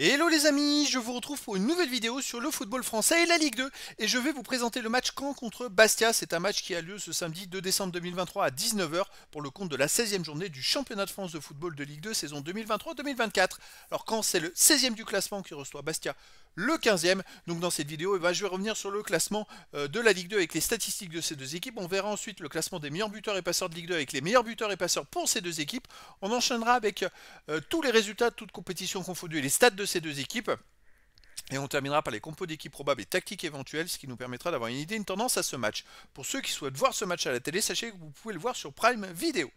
Hello les amis, je vous retrouve pour une nouvelle vidéo sur le football français et la Ligue 2 et je vais vous présenter le match Caen contre Bastia, c'est un match qui a lieu ce samedi 2 décembre 2023 à 19h pour le compte de la 16e journée du championnat de France de football de Ligue 2 saison 2023-2024. Alors Caen c'est le 16e du classement qui reçoit Bastia le 15e. Donc dans cette vidéo, eh ben, je vais revenir sur le classement euh, de la Ligue 2 avec les statistiques de ces deux équipes. On verra ensuite le classement des meilleurs buteurs et passeurs de Ligue 2 avec les meilleurs buteurs et passeurs pour ces deux équipes. On enchaînera avec euh, tous les résultats de toutes compétitions confondues et les stats de ces deux équipes. Et on terminera par les compos d'équipes probables et tactiques éventuelles, ce qui nous permettra d'avoir une idée, une tendance à ce match. Pour ceux qui souhaitent voir ce match à la télé, sachez que vous pouvez le voir sur Prime Video.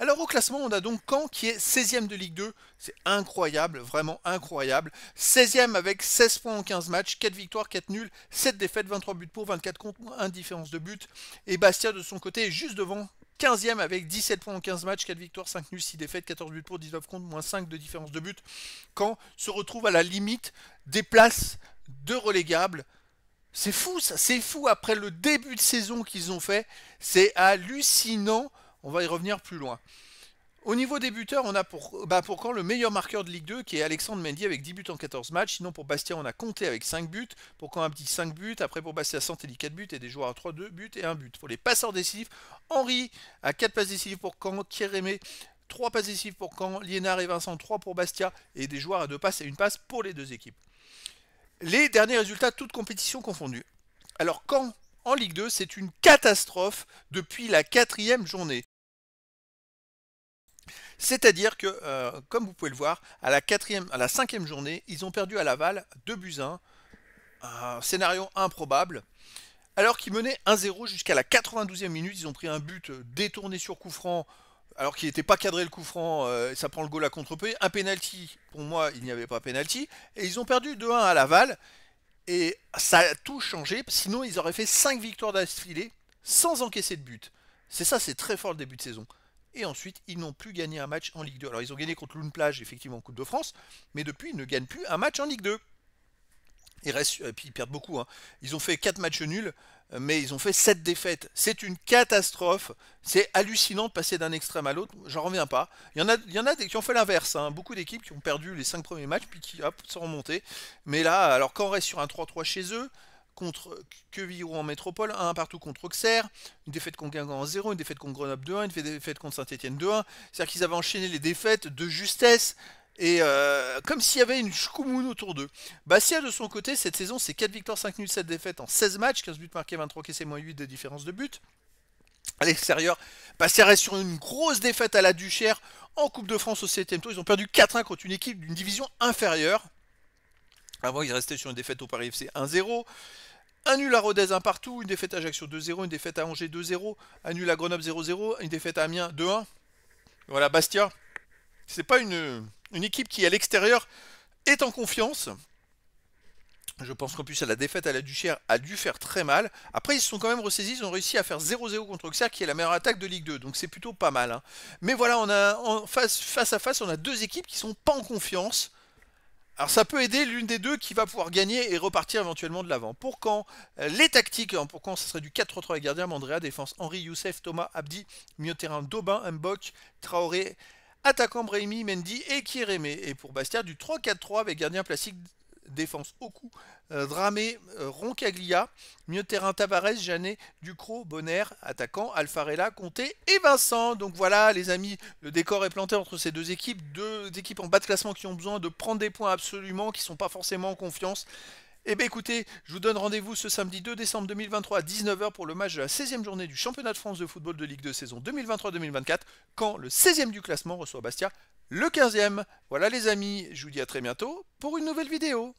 Alors au classement, on a donc Caen qui est 16e de Ligue 2. C'est incroyable, vraiment incroyable. 16e avec 16 points en 15 matchs, 4 victoires, 4 nuls, 7 défaites, 23 buts pour, 24 contre, 1 de but. Et Bastia de son côté juste devant 15e avec 17 points en 15 matchs, 4 victoires, 5 nuls, 6 défaites, 14 buts pour, 19 contre, moins 5 de différence de but. Quand se retrouve à la limite des places de relégables. C'est fou ça, c'est fou après le début de saison qu'ils ont fait. C'est hallucinant. On va y revenir plus loin. Au niveau des buteurs, on a pour, bah pour quand le meilleur marqueur de Ligue 2 qui est Alexandre Mendy avec 10 buts en 14 matchs. Sinon pour Bastia, on a compté avec 5 buts. Pour quand un petit 5 buts. Après pour Bastia, Santelli 4 buts et des joueurs à 3, 2 buts et 1 but. Pour les passeurs décisifs, Henri a 4 passes décisives pour Caen, Rémé 3 passes décisives pour Caen, Liénard et Vincent 3 pour Bastia et des joueurs à 2 passes et 1 passe pour les deux équipes. Les derniers résultats, toutes compétitions confondues. Alors Caen en Ligue 2, c'est une catastrophe depuis la quatrième journée. C'est-à-dire que, euh, comme vous pouvez le voir, à la, quatrième, à la cinquième journée, ils ont perdu à Laval 2 buts 1. Un scénario improbable. Alors qu'ils menaient 1-0 jusqu'à la 92e minute, ils ont pris un but détourné sur coup franc, alors qu'il n'était pas cadré le coup franc, euh, ça prend le goal à contre-pied. Un penalty, pour moi, il n'y avait pas penalty. Et ils ont perdu 2-1 à Laval. Et ça a tout changé, sinon ils auraient fait 5 victoires d'affilée sans encaisser de but. C'est ça, c'est très fort le début de saison. Et ensuite, ils n'ont plus gagné un match en Ligue 2. Alors, ils ont gagné contre Lune-Plage, effectivement, en Coupe de France, mais depuis, ils ne gagnent plus un match en Ligue 2. Ils, et euh, puis ils perdent beaucoup. Hein. Ils ont fait 4 matchs nuls, euh, mais ils ont fait 7 défaites. C'est une catastrophe. C'est hallucinant de passer d'un extrême à l'autre. J'en reviens pas. Il y en a, il y en a qui ont fait l'inverse. Hein. Beaucoup d'équipes qui ont perdu les 5 premiers matchs, puis qui hop, sont remontées. Mais là, alors quand on reste sur un 3-3 chez eux, contre euh, Quevillon en métropole, 1 partout contre Auxerre, une défaite contre Guingamp en 0, une défaite contre Grenoble 2-1, une défaite contre Saint-Etienne 2-1. C'est-à-dire qu'ils avaient enchaîné les défaites de justesse et euh, comme s'il y avait une chkoumoun autour d'eux. Bastia, de son côté, cette saison, c'est 4 victoires, 5 nuls, 7 défaites en 16 matchs, 15 buts marqués, 23 caissés, moins 8 de différence de buts À l'extérieur, Bastia reste sur une grosse défaite à la Duchère en Coupe de France au 7ème tour. Ils ont perdu 4-1 contre une équipe d'une division inférieure. Avant, ils restaient sur une défaite au Paris FC 1-0. Un nul à Rodez, un partout, une défaite à Ajaccio 2-0, une défaite à Angers 2-0, un nul à Grenoble 0-0, une défaite à Amiens 2-1. Voilà, Bastia. C'est pas une, une équipe qui, à l'extérieur, est en confiance. Je pense qu'en plus, à la défaite à la Duchère a dû faire très mal. Après, ils se sont quand même ressaisis. Ils ont réussi à faire 0-0 contre Auxerre, qui est la meilleure attaque de Ligue 2. Donc, c'est plutôt pas mal. Hein. Mais voilà, on a, face, face à face, on a deux équipes qui sont pas en confiance. Alors ça peut aider l'une des deux qui va pouvoir gagner et repartir éventuellement de l'avant. Pour quand euh, les tactiques, hein, pour quand ce serait du 4-3-3 avec gardien, Mandrea, défense Henri, Youssef, Thomas, Abdi, milieu terrain Daubin, Mbok, Traoré, attaquant Brahimi, Mendy et Kiremé. Et pour Bastia, du 3-4-3 avec gardien plastique défense au coup, euh, Dramé, euh, Roncaglia, mieux terrain Tavares, Janet, Ducrot, Bonner, attaquant, Alfarella, Comté et Vincent. Donc voilà les amis, le décor est planté entre ces deux équipes, deux équipes en bas de classement qui ont besoin de prendre des points absolument, qui ne sont pas forcément en confiance. Eh bien écoutez, je vous donne rendez-vous ce samedi 2 décembre 2023 à 19h pour le match de la 16e journée du championnat de France de football de Ligue de saison 2023-2024 quand le 16e du classement reçoit Bastia le 15e. Voilà les amis, je vous dis à très bientôt pour une nouvelle vidéo.